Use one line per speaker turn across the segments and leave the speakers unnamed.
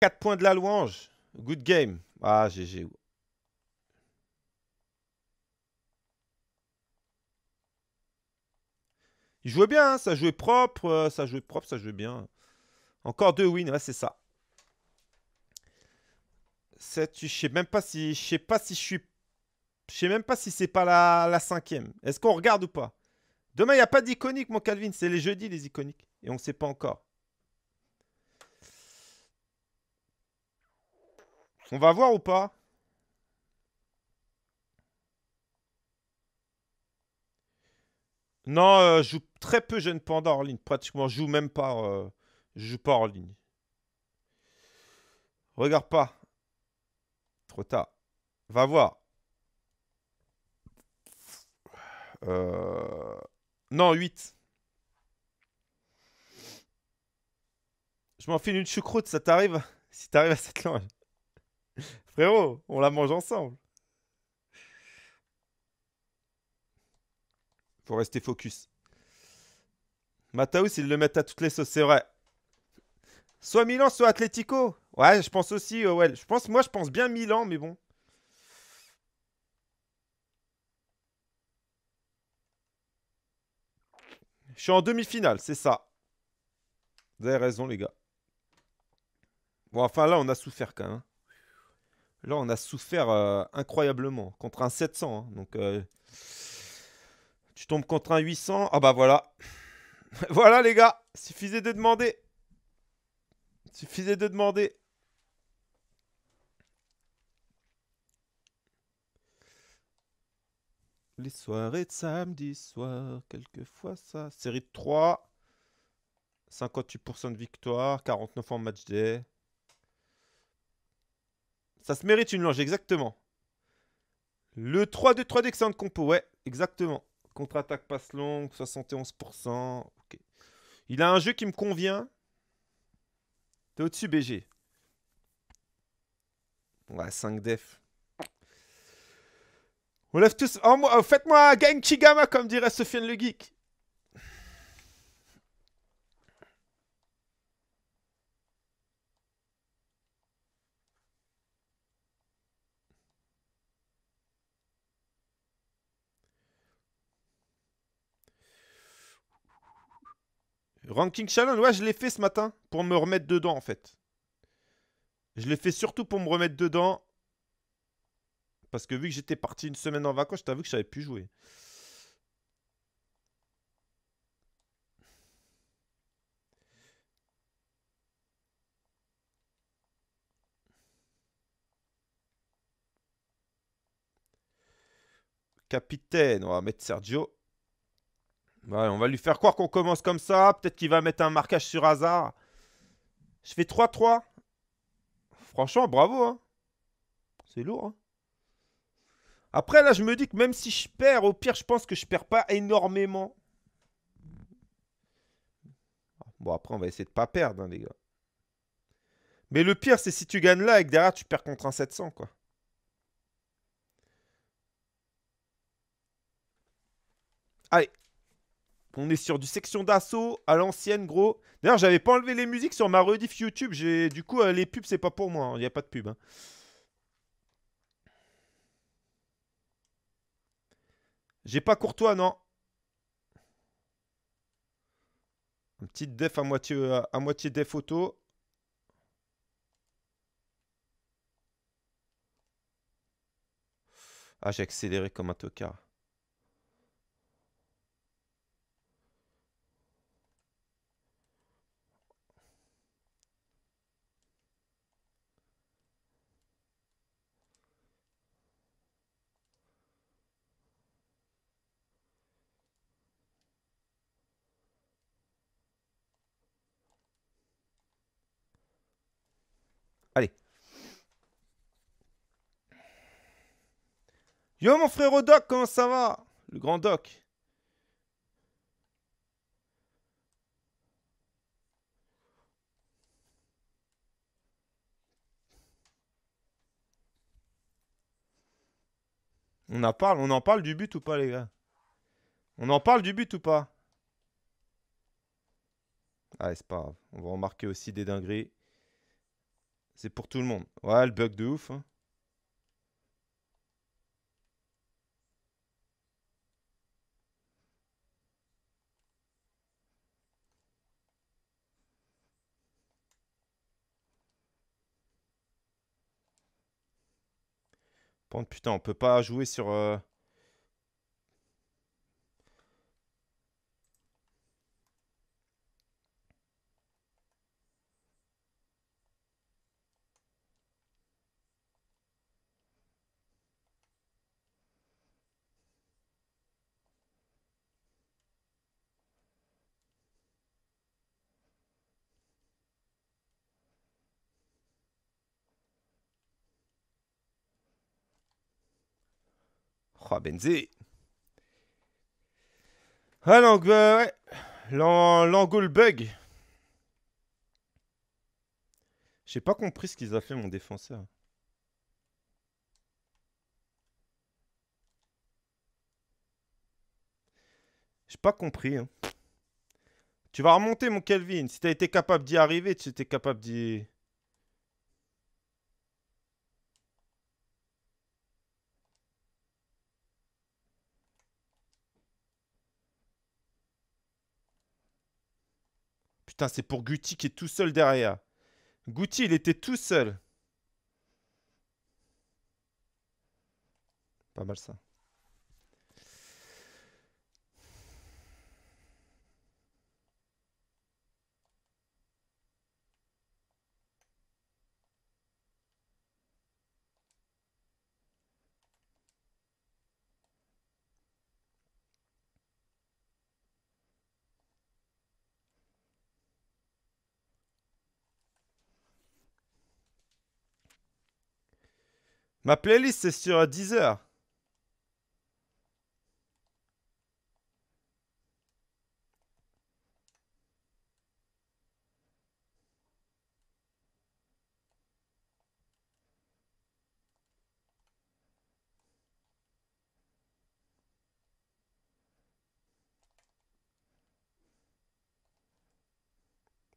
4 points de la louange. Good game. Ah, GG. Il jouait bien, hein, ça jouait propre, euh, ça jouait propre, ça jouait bien. Encore deux wins, ouais, c'est ça. Je sais même pas si je sais pas si je suis je sais même pas si c'est pas la, cinquième. Est-ce qu'on regarde ou pas Demain, il n'y a pas d'iconique, mon Calvin. C'est les jeudis, les iconiques. Et on ne sait pas encore. On va voir ou pas Non, euh, je joue très peu jeune panda en ligne. Pratiquement, je joue même pas. Euh, je joue pas en ligne. Regarde pas. Trop tard. Va voir. Euh, non, 8. Je m'en file une choucroute, ça t'arrive Si t'arrives à cette langue. Frérot, on la mange ensemble. Faut rester focus. Mataus, ils le mettent à toutes les sauces, c'est vrai. Soit Milan, soit Atlético. Ouais, je pense aussi, euh, Ouais, Je pense, moi, je pense bien Milan, mais bon. Je suis en demi-finale, c'est ça. Vous avez raison, les gars. Bon, enfin, là, on a souffert quand même. Hein. Là, on a souffert euh, incroyablement contre un 700. Hein. donc, euh, tu tombes contre un 800. Ah bah voilà. voilà les gars, suffisait de demander. Suffisait de demander. Les soirées de samedi soir, quelquefois ça. Série de 3, 58% de victoire, 49 en match day. Ça se mérite une louange, exactement. Le 3-2-3 d'excellent compo, ouais, exactement. Contre-attaque passe longue, 71%. Il a un jeu qui me convient. T'es au-dessus, BG. Ouais, 5 def. On lève tous. Oh, oh, faites-moi Game Chigama, comme dirait Sofiane le Geek. Ranking Challenge, ouais, je l'ai fait ce matin pour me remettre dedans en fait. Je l'ai fait surtout pour me remettre dedans. Parce que vu que j'étais parti une semaine en vacances, je t'avoue que je pu plus jouer. Capitaine, on va mettre Sergio. Ouais, on va lui faire croire qu'on commence comme ça. Peut-être qu'il va mettre un marquage sur hasard. Je fais 3-3. Franchement, bravo. Hein. C'est lourd. Hein. Après, là, je me dis que même si je perds, au pire, je pense que je perds pas énormément. Bon, après, on va essayer de pas perdre, hein, les gars. Mais le pire, c'est si tu gagnes là et que derrière, tu perds contre un 700, quoi. Allez, on est sur du section d'assaut à l'ancienne, gros. D'ailleurs, j'avais pas enlevé les musiques sur ma rediff YouTube. Du coup, euh, les pubs, c'est pas pour moi. Hein. Il n'y a pas de pub. Hein. J'ai pas Courtois, non. Une petite def à moitié, euh, à moitié def auto. Ah, j'ai accéléré comme un tocard. Yo mon frère Doc, comment ça va Le grand Doc. On en parle, on en parle du but ou pas les gars On en parle du but ou pas Ah c'est pas grave, on va remarquer aussi des dingueries. C'est pour tout le monde. Ouais, le bug de ouf. Hein. Putain, on peut pas jouer sur. Euh, 3 Benzé. Ah, l'angle bug. J'ai pas compris ce qu'ils a fait, mon défenseur. J'ai pas compris. Hein. Tu vas remonter, mon Kelvin. Si t'as été capable d'y arriver, tu étais capable d'y... Putain, c'est pour Guti qui est tout seul derrière. Guti, il était tout seul. Pas mal ça. Ma playlist c'est sur euh, Deezer.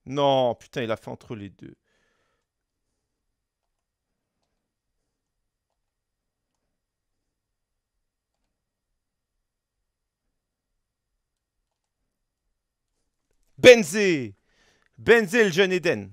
Non, putain, il a fait entre les deux. Benzé. Benzé, le jeune Eden.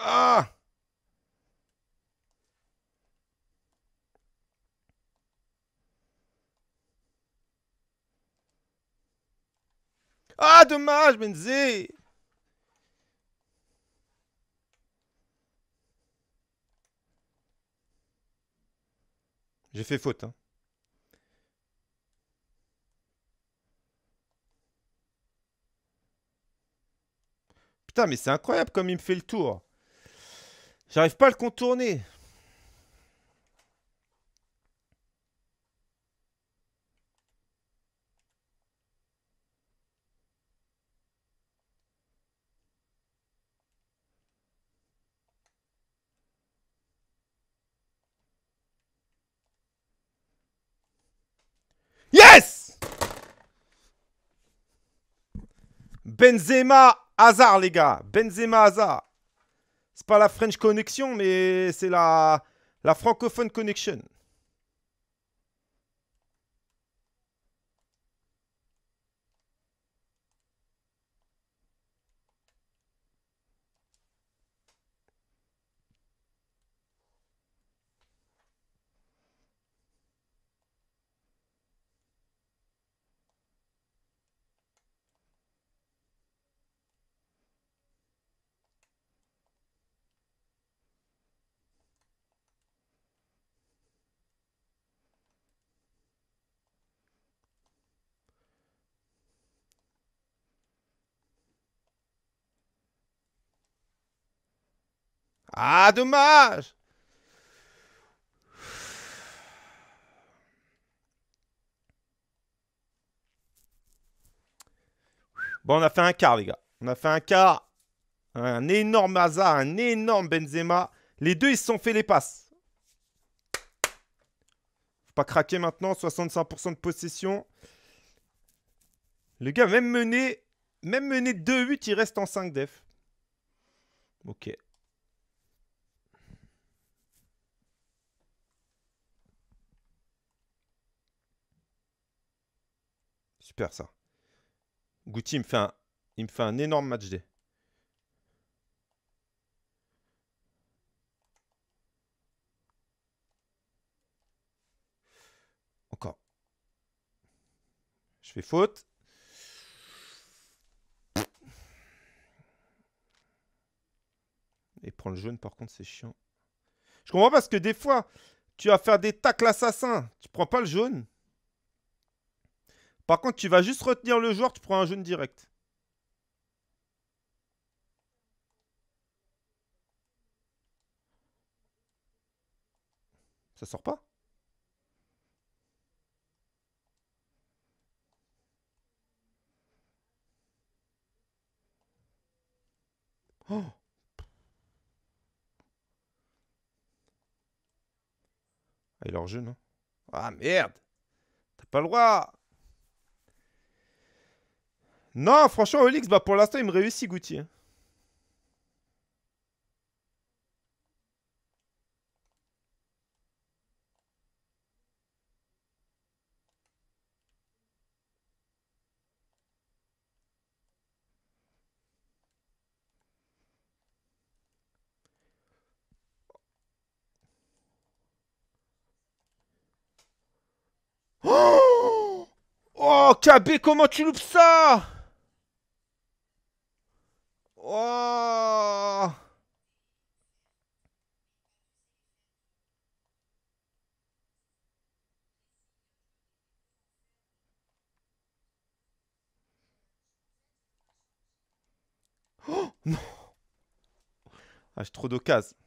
Ah Ah, dommage, Benzé. J'ai fait faute, hein. Putain, mais c'est incroyable comme il me fait le tour. J'arrive pas à le contourner. Yes Benzema Hazard, les gars. Benzema Hazard. C'est pas la French Connection, mais c'est la, la Francophone Connection. Ah, dommage Bon, on a fait un quart, les gars. On a fait un quart. Un énorme hasard, un énorme Benzema. Les deux, ils se sont fait les passes. Faut pas craquer maintenant. 65% de possession. Le gars, même mené, même mené 2-8, il reste en 5 def. Ok. ça. goutti me fait un, il me fait un énorme match des Encore. Je fais faute. Et prend le jaune, par contre, c'est chiant. Je comprends parce que des fois, tu vas faire des tacles assassins. Tu prends pas le jaune. Par contre, tu vas juste retenir le joueur, tu prends un jeûne direct. Ça sort pas oh Ah, il est hein. Ah, merde T'as pas le droit non, franchement, Olix, bah pour l'instant, il me réussit, Goutier. Oh, oh KB, comment tu loupes ça Oh Oh non Ah, j'ai trop d'occasions.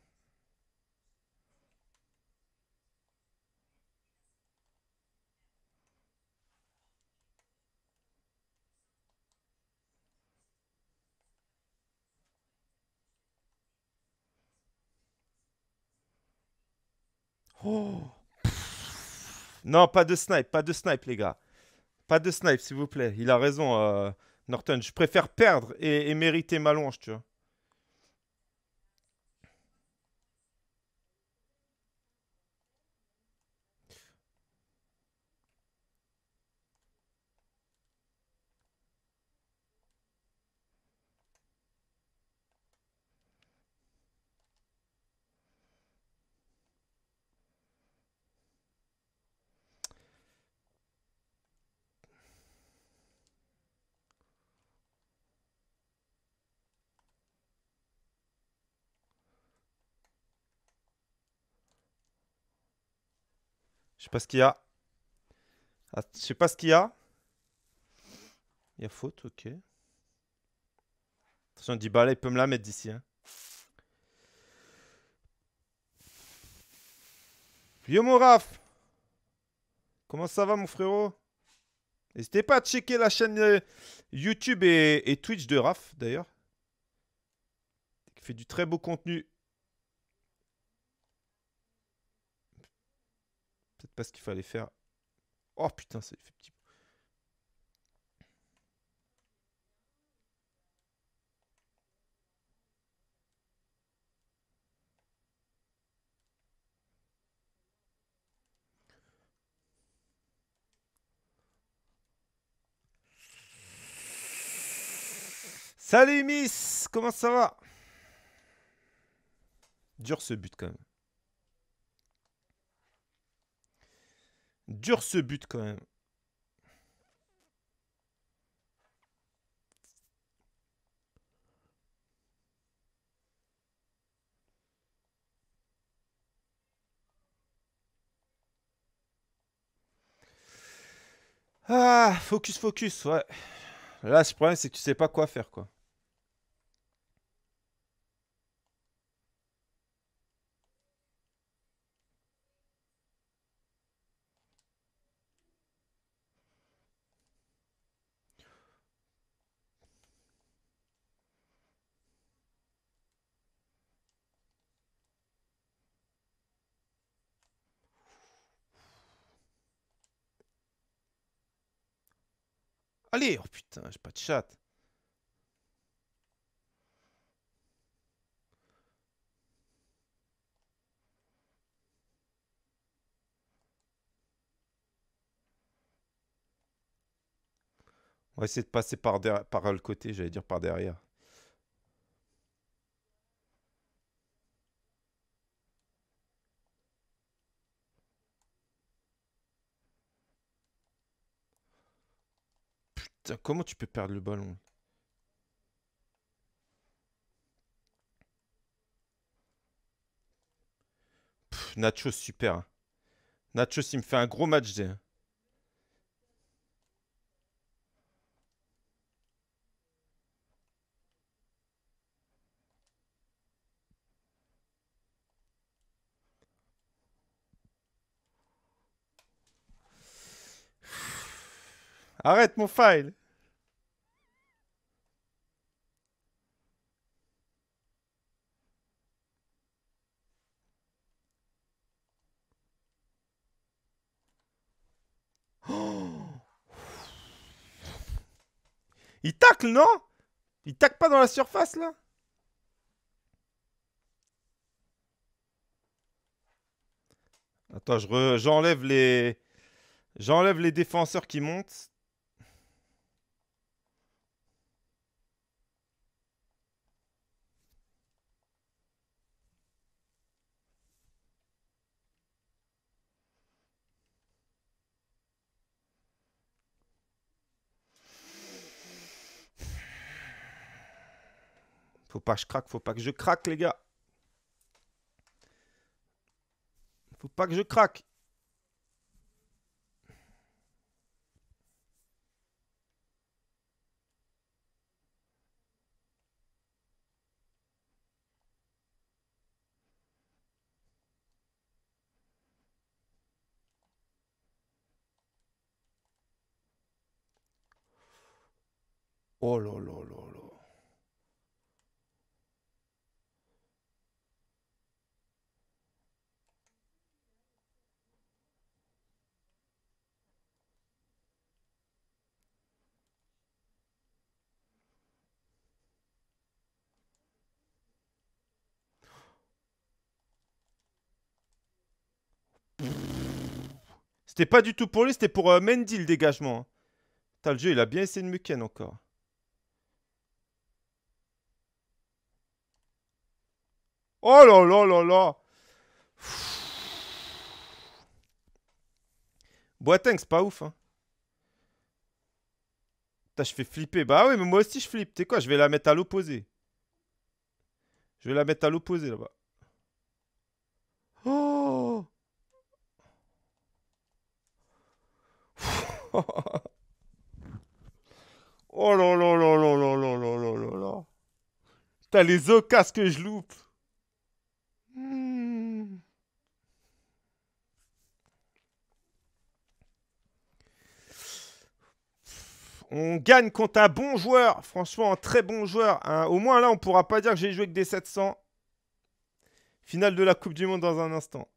Oh. Non, pas de snipe, pas de snipe, les gars. Pas de snipe, s'il vous plaît. Il a raison, euh, Norton. Je préfère perdre et, et mériter ma longe, tu vois. Je sais pas ce qu'il y a. Ah, je sais pas ce qu'il y a. Il y a faute, ok. Attention, Dybala, il peut me la mettre d'ici. Hein. Yo mon Raph Comment ça va mon frérot N'hésitez pas à checker la chaîne euh, YouTube et, et Twitch de Raph d'ailleurs. Il fait du très beau contenu peut-être pas ce qu'il fallait faire. Oh putain, ça fait petit. Salut Miss, comment ça va Dur ce but quand même. Dur ce but quand même. Ah, focus, focus, ouais. Là, le problème, c'est que tu sais pas quoi faire, quoi. Allez, oh putain, j'ai pas de chat. On va essayer de passer par, par le côté, j'allais dire par derrière. comment tu peux perdre le ballon Pff, Nacho, super. Hein. Nacho, il me fait un gros match. Arrête mon file Il tacle, non Il tacle pas dans la surface, là Attends, j'enlève les... J'enlève les défenseurs qui montent. Faut pas que je craque, faut pas que je craque, les gars. Faut pas que je craque. Oh là là C'était pas du tout pour lui, c'était pour euh, Mendy le dégagement. Hein. T'as le jeu, il a bien essayé de me ken encore. Oh là là là là Boateng, c'est pas ouf. Hein. je fais flipper. Bah oui, mais moi aussi je flippe. Tu quoi, je vais la mettre à l'opposé. Je vais la mettre à l'opposé là-bas. oh là là là là là là là là là T'as les ocas que je loupe. On gagne contre un bon joueur. Franchement, un très bon joueur. Au moins là, on pourra pas dire que j'ai joué avec des 700. Finale de la Coupe du Monde dans un instant.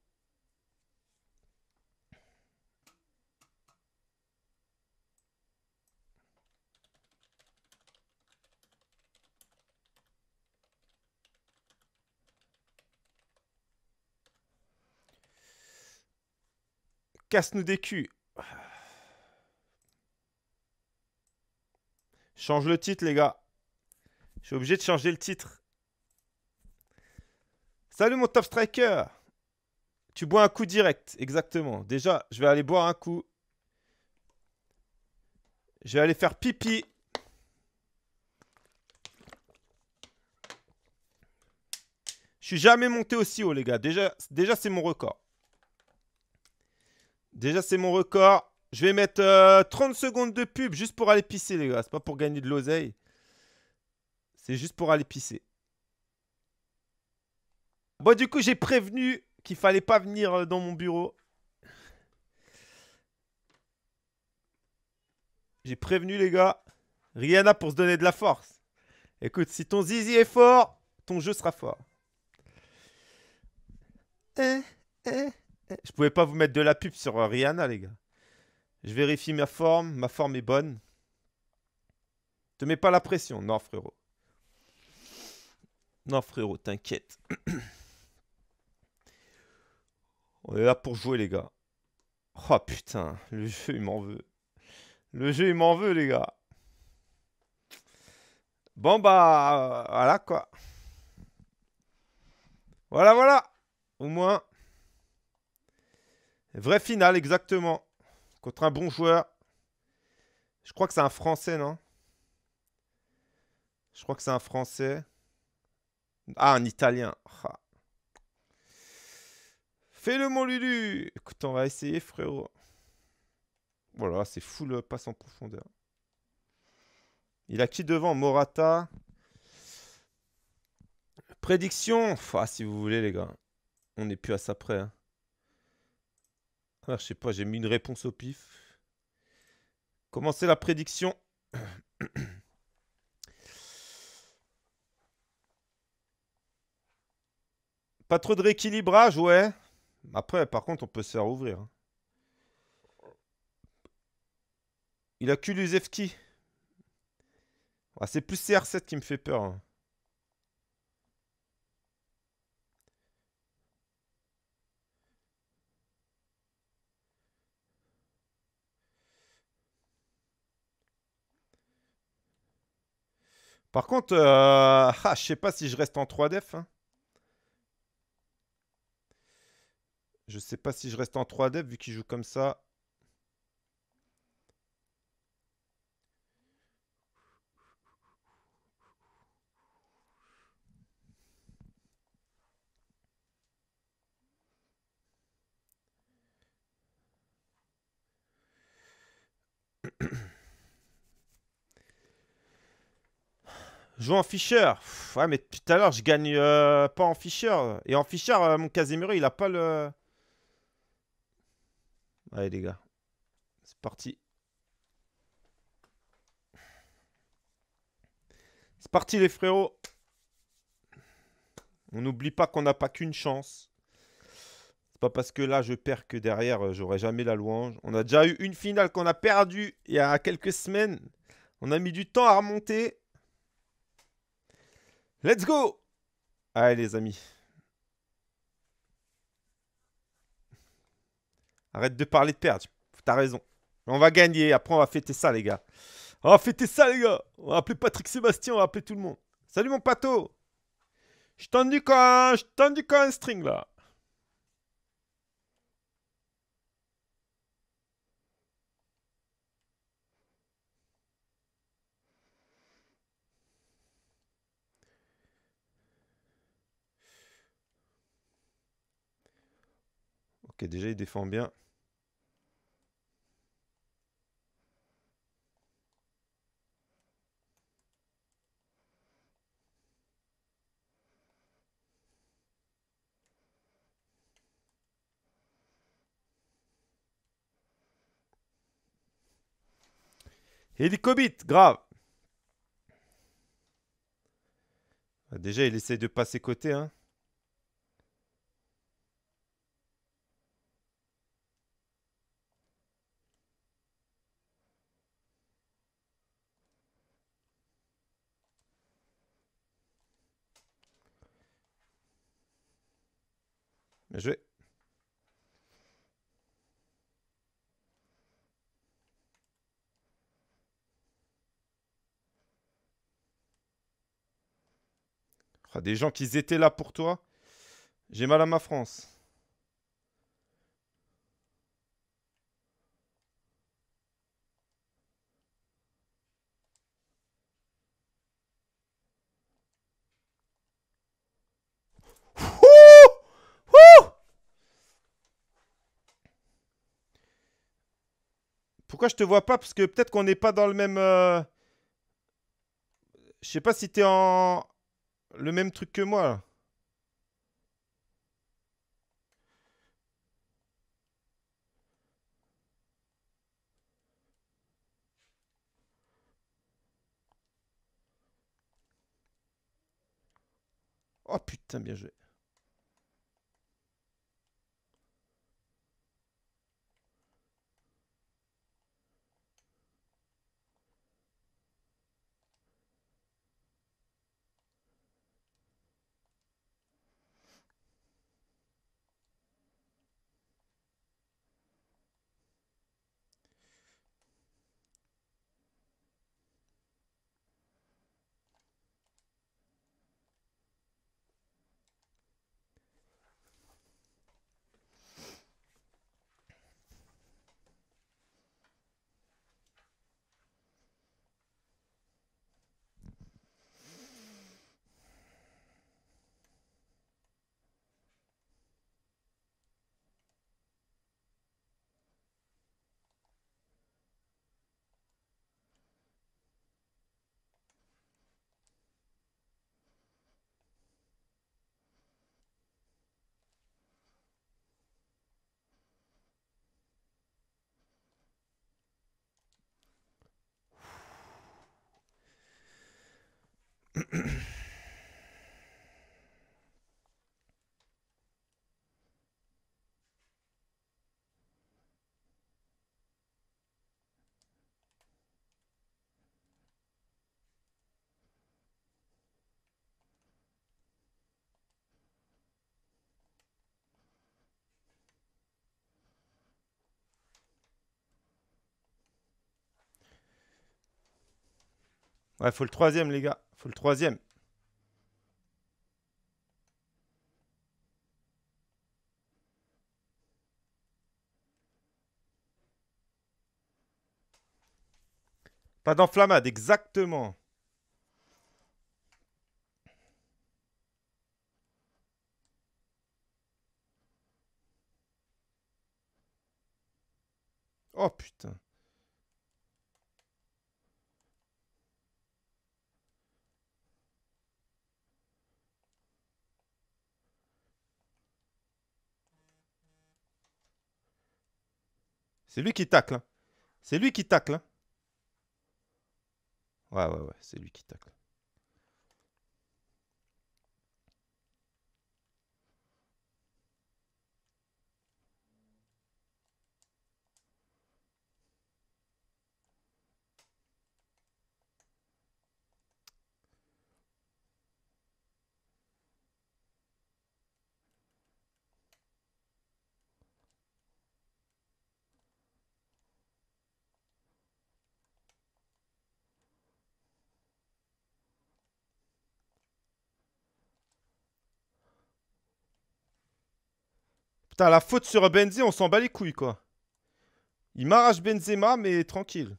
Casse-nous des culs. Change le titre, les gars. Je suis obligé de changer le titre. Salut mon top striker. Tu bois un coup direct, exactement. Déjà, je vais aller boire un coup. Je vais aller faire pipi. Je suis jamais monté aussi haut, les gars. Déjà, déjà c'est mon record. Déjà, c'est mon record. Je vais mettre 30 euh, secondes de pub juste pour aller pisser, les gars. C'est pas pour gagner de l'oseille. C'est juste pour aller pisser. Bon, du coup, j'ai prévenu qu'il fallait pas venir euh, dans mon bureau. J'ai prévenu, les gars. Rihanna pour se donner de la force. Écoute, si ton zizi est fort, ton jeu sera fort. Eh, euh, je pouvais pas vous mettre de la pub sur euh, Rihanna, les gars. Je vérifie ma forme. Ma forme est bonne. Te mets pas la pression. Non, frérot. Non, frérot, t'inquiète. On est là pour jouer, les gars. Oh putain, le jeu, il m'en veut. Le jeu, il m'en veut, les gars. Bon, bah, voilà quoi. Voilà, voilà. Au moins. Vraie finale, exactement. Contre un bon joueur. Je crois que c'est un Français, non Je crois que c'est un Français. Ah, un Italien. Ah. Fais-le, mon Lulu Écoute, on va essayer, frérot. Voilà, c'est le euh, passe en profondeur. Il a qui devant Morata. Prédiction ah, si vous voulez, les gars. On n'est plus à ça près. Hein. Ah, je sais pas, j'ai mis une réponse au pif. Commencez la prédiction. Pas trop de rééquilibrage, ouais. Après, par contre, on peut se faire ouvrir. Hein. Il a Kulusevski. Ah, c'est plus CR7 qui me fait peur. Hein. Par contre, je euh, ne ah, je sais pas si je reste en 3 def. Je hein. Je sais pas si je reste en 3 def vu qu'il joue comme ça. Joue en Fischer. Ouais, mais tout à l'heure, je gagne euh, pas en Fischer. Et en Fischer, euh, mon Casemiro, il a pas le... Allez, les gars. C'est parti. C'est parti, les frérots. On n'oublie pas qu'on n'a pas qu'une chance. C'est pas parce que là, je perds que derrière, euh, j'aurai jamais la louange. On a déjà eu une finale qu'on a perdue il y a quelques semaines. On a mis du temps à remonter. Let's go Allez les amis. Arrête de parler de perdre. T'as raison. On va gagner. Après, on va fêter ça, les gars. On va fêter ça, les gars. On va appeler Patrick Sébastien. On va appeler tout le monde. Salut, mon pato. Je dis quand, je dis quand un string, là. déjà il défend bien. Hélicobit, grave. Ah, déjà, il essaie de passer côté. Hein. Bien joué. Oh, des gens qui étaient là pour toi. J'ai mal à ma France. je te vois pas Parce que peut-être qu'on n'est pas dans le même. Euh, je sais pas si t'es en. Le même truc que moi. Oh putain, bien joué. Ouais, faut le troisième, les gars. Faut le troisième. Pas d'enflammade, exactement. Oh putain. C'est lui qui tacle. Hein. C'est lui qui tacle. Hein. Ouais, ouais, ouais, c'est lui qui tacle. Putain, la faute sur Benzi, on s'en bat les couilles, quoi. Il m'arrache Benzema, mais tranquille.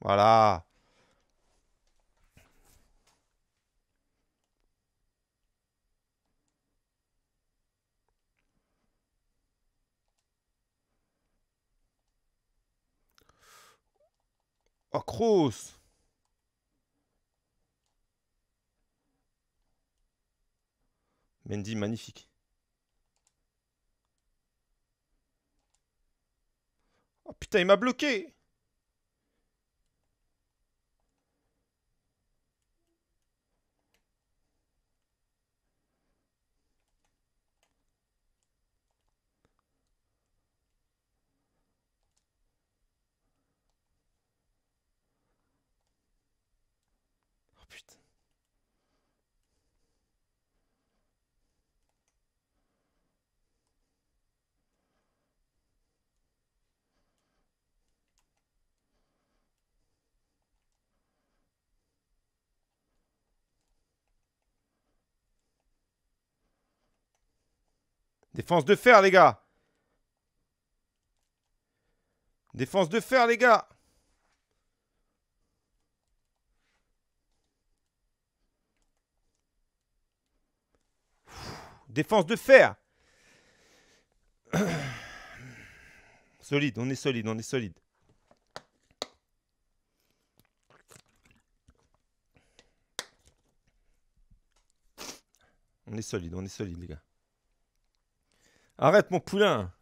Voilà. Oh, Kroos Mendy, magnifique. Oh putain, il m'a bloqué Défense de fer, les gars. Défense de fer, les gars. Défense de fer. solide, on est solide, on est solide. On est solide, on est solide, les gars. Arrête mon poulain.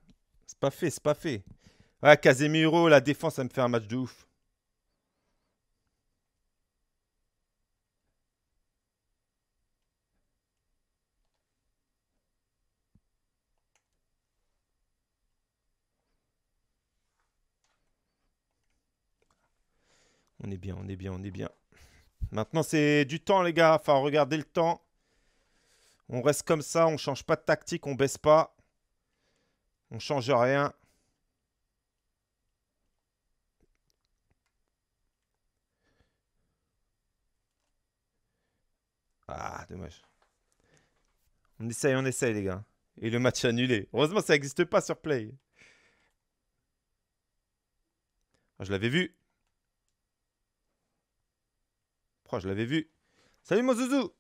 C'est pas fait, c'est pas fait. Ouais, Casemiro, la défense, ça me fait un match de ouf. On est bien, on est bien, on est bien. Maintenant, c'est du temps, les gars. Enfin, regardez le temps. On reste comme ça, on change pas de tactique, on baisse pas. On change rien. Ah, dommage. On essaye, on essaye, les gars. Et le match annulé. Heureusement, ça n'existe pas sur Play. Ah, je l'avais vu. je l'avais vu. Salut, mon zouzou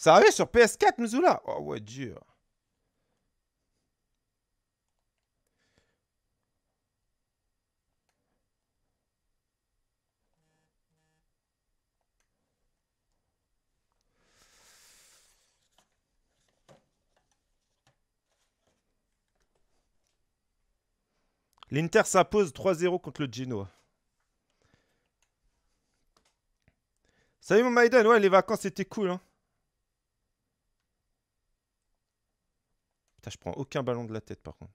Ça arrive sur PS4, Mizula Oh ah ouais, dur. L'Inter s'impose 3-0 contre le Genoa. Salut mon Maiden, ouais les vacances étaient cool hein. je prends aucun ballon de la tête par contre.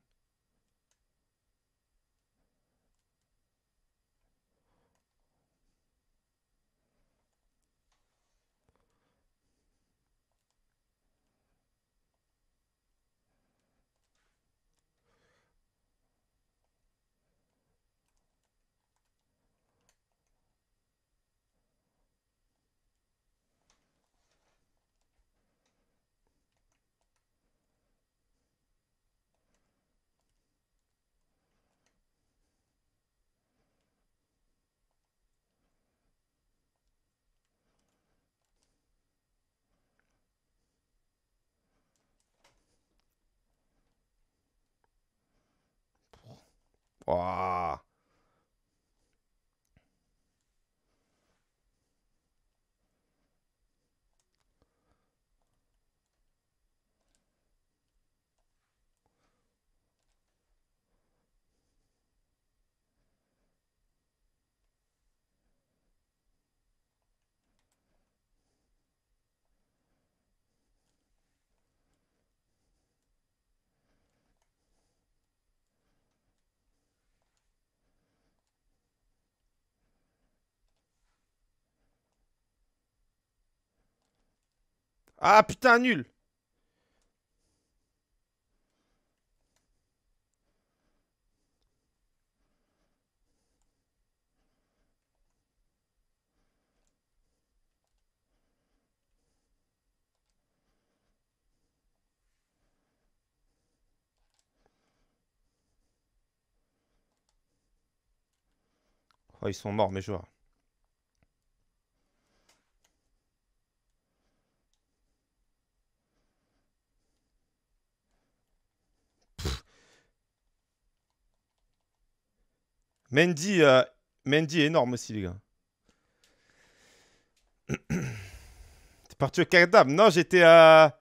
와. Ah putain, nul Oh, ils sont morts, mes joueurs. Euh, Mendy, est énorme aussi, les gars. T'es parti au Qatar Non, j'étais à.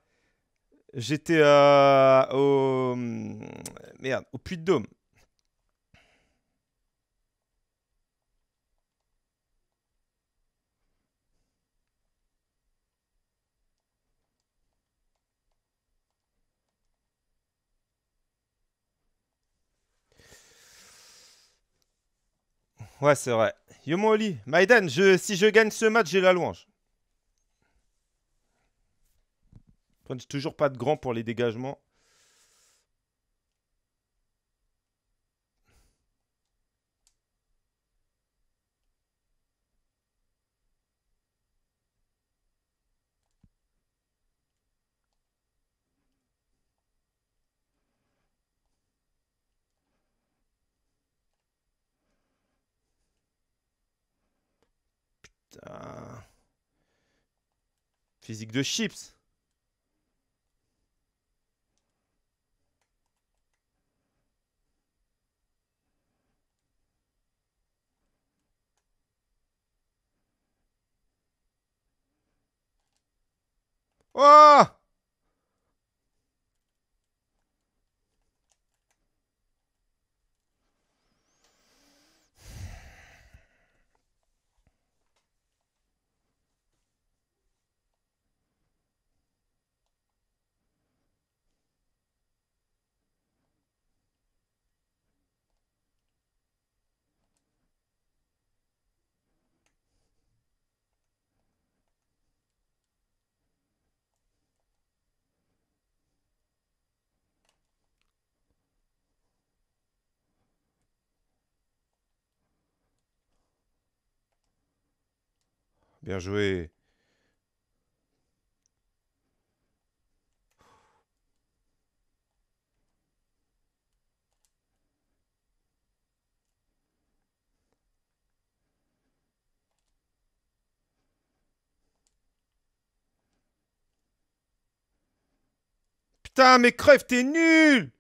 J'étais au. Merde, au Puy de Dôme. Ouais, c'est vrai. Yomoli, Maïdan, je, si je gagne ce match, j'ai la louange. toujours pas de grand pour les dégagements. Physique de chips. Oh Bien joué. Putain, mais crève, t'es nul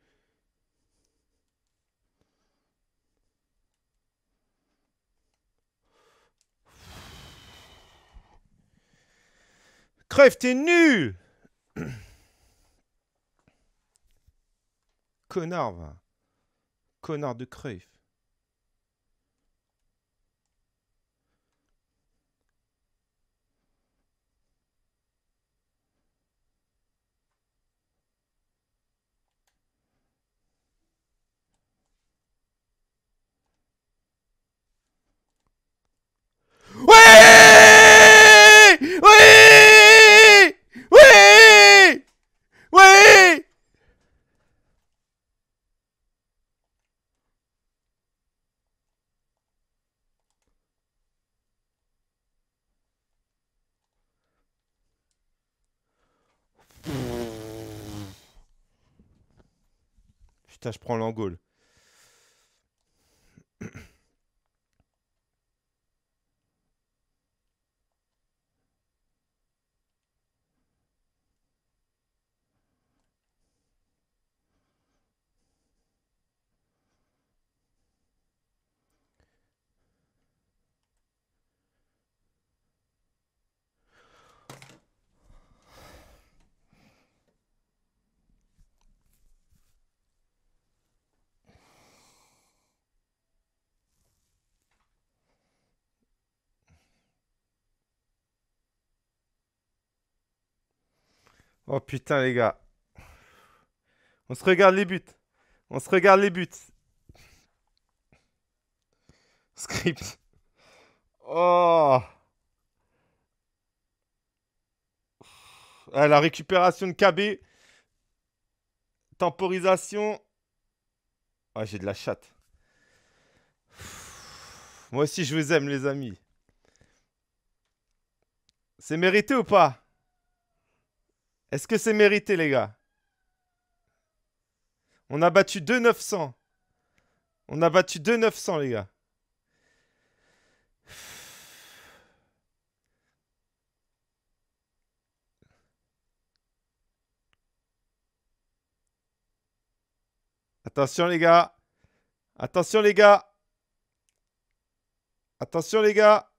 Crève, t'es nul Connard, va. Connard de crève. Ouais je prends l'Angole. Oh putain, les gars. On se regarde les buts. On se regarde les buts. Script. Oh. Ah, la récupération de KB. Temporisation. Ah, j'ai de la chatte. Moi aussi, je vous aime, les amis. C'est mérité ou pas est-ce que c'est mérité, les gars On a battu 2-900. On a battu 2-900, les gars. Attention les gars. Attention les gars. Attention les gars.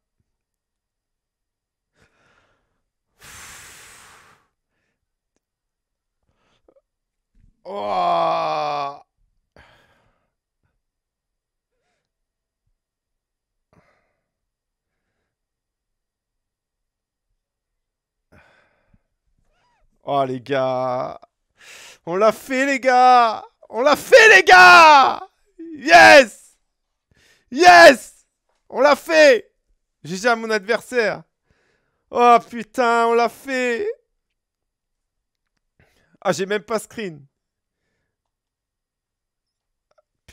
Oh. oh les gars On l'a fait les gars On l'a fait les gars Yes Yes On l'a fait J'ai déjà mon adversaire Oh putain on l'a fait Ah j'ai même pas screen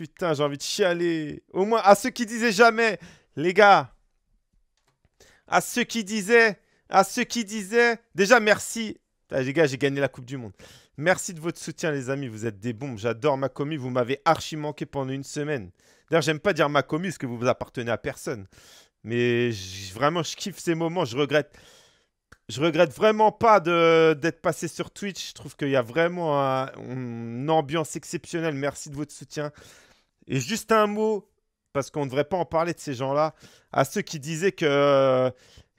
Putain, j'ai envie de chialer. Au moins, à ceux qui disaient jamais, les gars. À ceux qui disaient, à ceux qui disaient. Déjà, merci. Ah, les gars, j'ai gagné la Coupe du Monde. Merci de votre soutien, les amis. Vous êtes des bombes. J'adore ma commu. Vous m'avez archi manqué pendant une semaine. D'ailleurs, j'aime pas dire ma commu parce que vous appartenez à personne. Mais vraiment, je kiffe ces moments. Je regrette. Je regrette vraiment pas d'être passé sur Twitch. Je trouve qu'il y a vraiment une ambiance exceptionnelle. Merci de votre soutien. Et juste un mot, parce qu'on ne devrait pas en parler de ces gens-là, à ceux qui disaient que,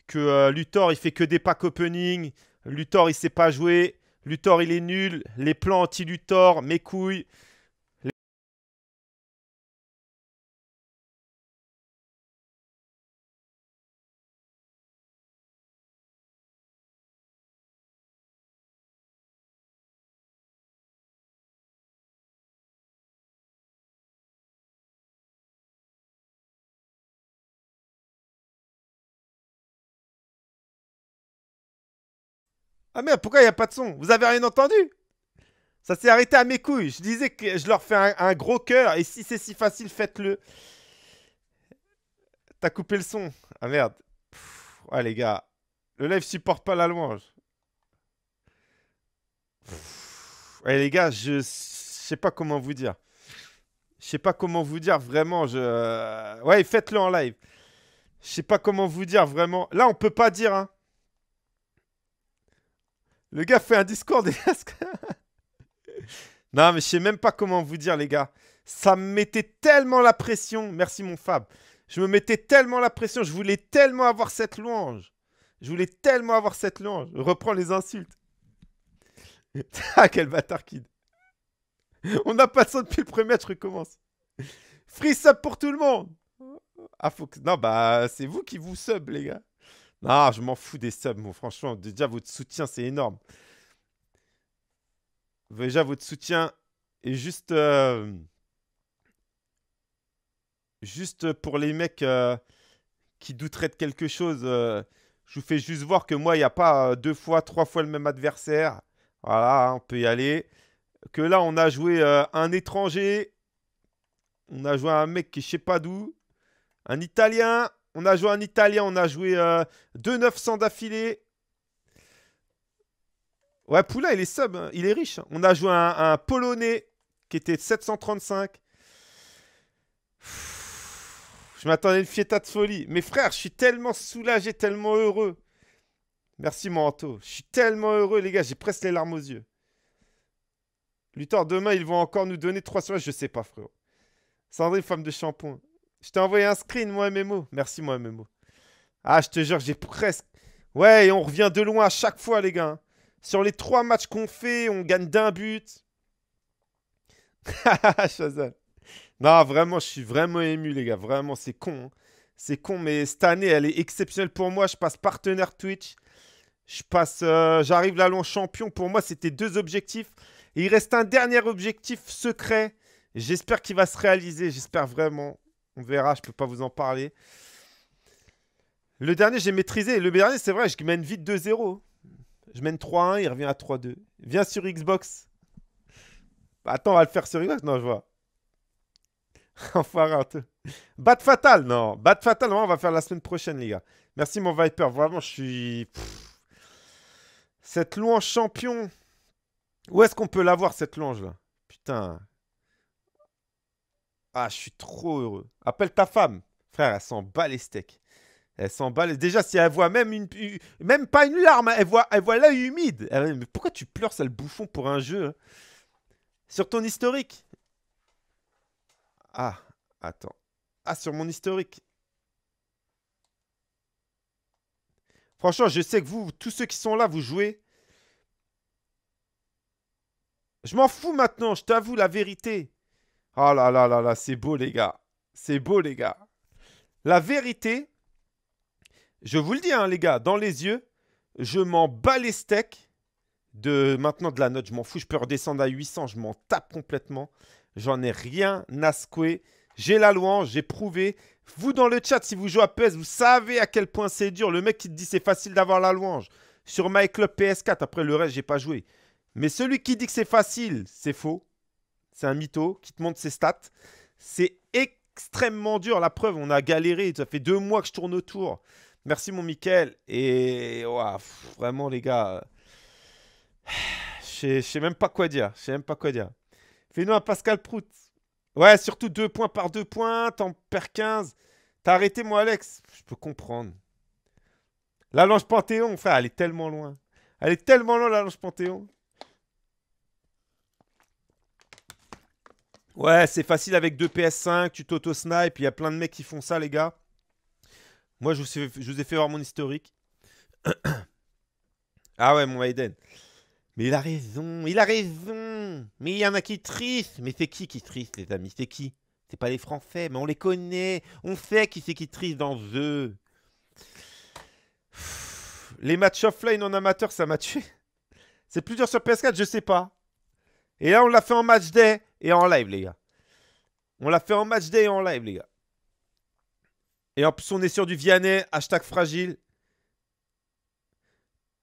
que euh, Luthor, il fait que des packs opening, Luthor, il sait pas jouer, Luthor, il est nul, les plans anti-Luthor, mes couilles. Ah merde, pourquoi il n'y a pas de son Vous avez rien entendu Ça s'est arrêté à mes couilles. Je disais que je leur fais un, gros cœur. Et si c'est si facile, faites-le. T'as coupé le son. Ah merde. ah les gars. Le live supporte pas la louange. ouais, eh, les gars, je sais pas comment vous dire. Je sais pas comment vous dire vraiment. Je... Euh, ouais, faites-le en live. Je sais pas comment vous dire vraiment. Là, on peut pas dire. Hein. Le gars fait un Discord et... non, mais je sais même pas comment vous dire, les gars. Ça me mettait tellement la pression. Merci, mon Fab. Je me mettais tellement la pression. Je voulais tellement avoir cette louange. Je voulais tellement avoir cette louange. Reprends les insultes. ah, quel bâtard, kid. On n'a pas de son depuis le premier je recommence. Free sub pour tout le monde. Ah, faut Non, bah, c'est vous qui vous sub, les gars. Ah, je m'en fous des subs, Franchement, déjà, votre soutien, c'est énorme. Déjà, votre soutien est juste. Euh, juste pour les mecs euh, qui douteraient de quelque chose. Euh, je vous fais juste voir que moi, il n'y a pas deux fois, trois fois le même adversaire. Voilà, hein, on peut y aller. Que là, on a joué un étranger. On a joué un mec qui je sais pas d'où. Un Italien. On a joué un Italien, on a joué 2 euh, 900 d'affilée. Ouais, Poula, il est sub, hein. il est riche. Hein. On a joué un, Polonais qui était 735. Je m'attendais à une fiesta de folie. Mais frère, je suis tellement soulagé, tellement heureux. Merci, Manto. Je suis tellement heureux, les gars. J'ai presque les larmes aux yeux. Luthor, demain, ils vont encore nous donner 3 sur Je sais pas, frérot. Sandrine, femme de shampoing. Je t'ai envoyé un screen, moi, Memo. Merci, moi, MMO. Ah, je te jure, j'ai presque. Ouais, on revient de loin à chaque fois, les gars. Hein. Sur les trois matchs qu'on fait, on gagne d'un but. Chazal. Non, vraiment, je suis vraiment ému, les gars. Vraiment, c'est con. Hein. C'est con, mais cette année, elle est exceptionnelle pour moi. Je passe partenaire Twitch. Je passe, euh, j'arrive là long champion. Pour moi, c'était deux objectifs. Et il reste un dernier objectif secret. J'espère qu'il va se réaliser. J'espère vraiment. On verra, je peux pas vous en parler. Le dernier, j'ai maîtrisé. Le dernier, c'est vrai, je mène vite 2-0. Je mène 3-1, il revient à 3-2. Viens sur Xbox. Bah, attends, on va le faire sur Xbox. Non, je vois. Enfoiré un peu. Bat Fatal, non. Bat Fatal, on va faire la semaine prochaine, les gars. Merci, mon Viper. Vraiment, je suis... Cette louange champion. Où est-ce qu'on peut l'avoir, cette louange, là Putain, ah, je suis trop heureux. Appelle ta femme. Frère, elle s'en bat les steaks. Elle s'en bat les... Déjà, si elle voit même une... Même pas une larme, elle voit, elle voit l'œil humide. Elle... Mais pourquoi tu pleures, sale bouffon, pour un jeu hein Sur ton historique. Ah, attends. Ah, sur mon historique. Franchement, je sais que vous, tous ceux qui sont là, vous jouez. Je m'en fous maintenant, je t'avoue la vérité. Oh là là là là, c'est beau les gars. C'est beau les gars. La vérité, je vous le dis hein, les gars, dans les yeux, je m'en bats les steaks de maintenant de la note. Je m'en fous, je peux redescendre à 800, je m'en tape complètement. J'en ai rien à secouer. J'ai la louange, j'ai prouvé. Vous dans le chat, si vous jouez à PS, vous savez à quel point c'est dur. Le mec qui te dit c'est facile d'avoir la louange. Sur MyClub PS4, après le reste, j'ai pas joué. Mais celui qui dit que c'est facile, c'est faux c'est un mytho, qui te montre ses stats. C'est extrêmement dur, la preuve, on a galéré, ça fait deux mois que je tourne autour. Merci mon Mickaël, et vraiment les gars, euh, je sais même pas quoi dire, sais même pas quoi dire. Fais-nous un Pascal Prout. Ouais, surtout deux points par deux points, t'en perds 15. T'as arrêté moi Alex, je peux comprendre. La Lange Panthéon, frère, elle est tellement loin. Elle est tellement loin, la Lange Panthéon. Ouais, c'est facile avec deux PS5, tu t'auto-snipe, il y a plein de mecs qui font ça, les gars. Moi, je vous, ai, je vous ai fait voir mon historique. ah ouais, mon Hayden. Mais il a raison, il a raison. Mais il y en a qui triste. Mais c'est qui qui triste, les amis C'est qui C'est pas les Français, mais on les connaît. On sait qui c'est qui triste dans eux. Les matchs offline en amateur, ça m'a tué. C'est plus dur sur PS4, je sais pas. Et là, on l'a fait en match day et en live, les gars. On l'a fait en match day et en live, les gars. Et en plus, on est sur du Vianney, hashtag fragile.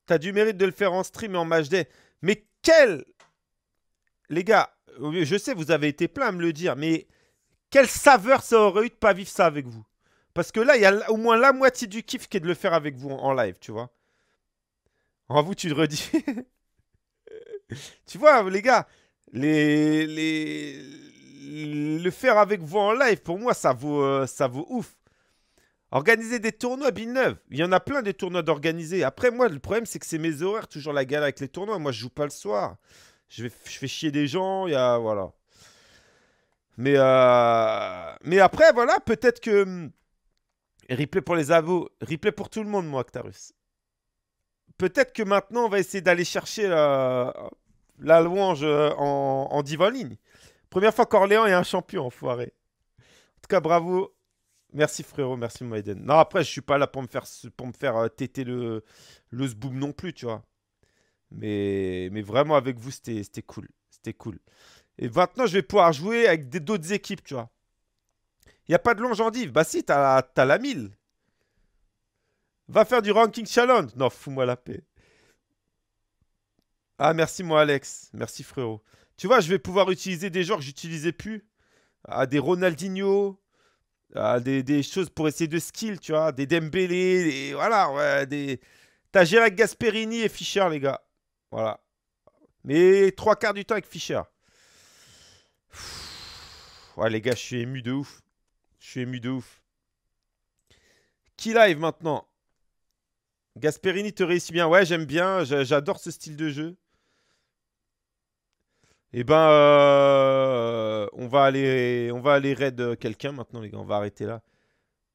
T'as du mérite de le faire en stream et en match day. Mais quel... Les gars, je sais, vous avez été plein à me le dire, mais quelle saveur ça aurait eu de pas vivre ça avec vous. Parce que là, il y a au moins la moitié du kiff qui est de le faire avec vous en live, tu vois. En vous, tu le redis. tu vois, les gars, le faire avec vous en live, pour moi, ça vaut, euh, ça vaut ouf. Organiser des tournois, Villeneuve. Il y en a plein des tournois d'organiser. Après, moi, le problème, c'est que c'est mes horaires, toujours la galère avec les tournois. Moi, je joue pas le soir. Je, vais, fais chier des gens, il y a. Voilà. Mais, euh, Mais après, voilà, peut-être que. Hum, replay pour les avos. Replay pour tout le monde, moi, Actarus. Peut-être que maintenant, on va essayer d'aller chercher. La... Euh, la louange euh, en, en ligne. Première fois qu'Orléans est un champion, enfoiré. En tout cas, bravo. Merci frérot, merci Maiden. Non, après, je suis pas là pour me faire, pour me faire euh, le, le non plus, tu vois. Mais, mais vraiment, avec vous, c'était cool. C'était cool. Et maintenant, je vais pouvoir jouer avec d'autres équipes, tu vois. Il n'y a pas de longe en div. Bah si, t'as la mille. Va faire du ranking challenge. Non, fous-moi la paix. Ah, merci, moi, Alex. Merci, frérot. Tu vois, je vais pouvoir utiliser des genres que j'utilisais plus. à ah, des Ronaldinho, à ah, des, choses pour essayer de skill, tu vois. Des Dembélé, voilà. Ouais, des... T'as Gérard Gasperini et Fischer, les gars. Voilà. Mais trois quarts du temps avec Fischer. Ouais, les gars, je suis ému de ouf. Je suis ému de ouf. Qui live maintenant Gasperini te réussit bien. Ouais, j'aime bien. J'adore ce style de jeu. Eh ben, euh, on va aller, on va aller raid euh, quelqu'un maintenant, les gars. On va arrêter là.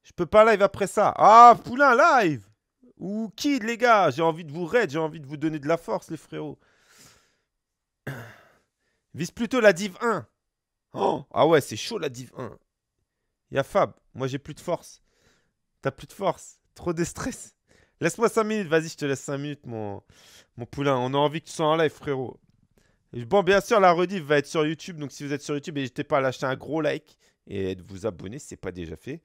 Je peux pas live après ça. Ah, poulain live ou qui les gars. J'ai envie de vous raid, j'ai envie de vous donner de la force, les frérots. Vise plutôt la div 1. Oh, ah ouais, c'est chaud la div 1. Y'a Fab, moi j'ai plus de force. T'as plus de force, trop de stress. Laisse-moi 5 minutes, vas-y, je te laisse 5 minutes, mon, mon poulain. On a envie que tu sois en live, frérot. Bon, bien sûr, la rediff va être sur YouTube. Donc, si vous êtes sur YouTube, n'hésitez pas à lâcher un gros like et de vous abonner si ce n'est pas déjà fait.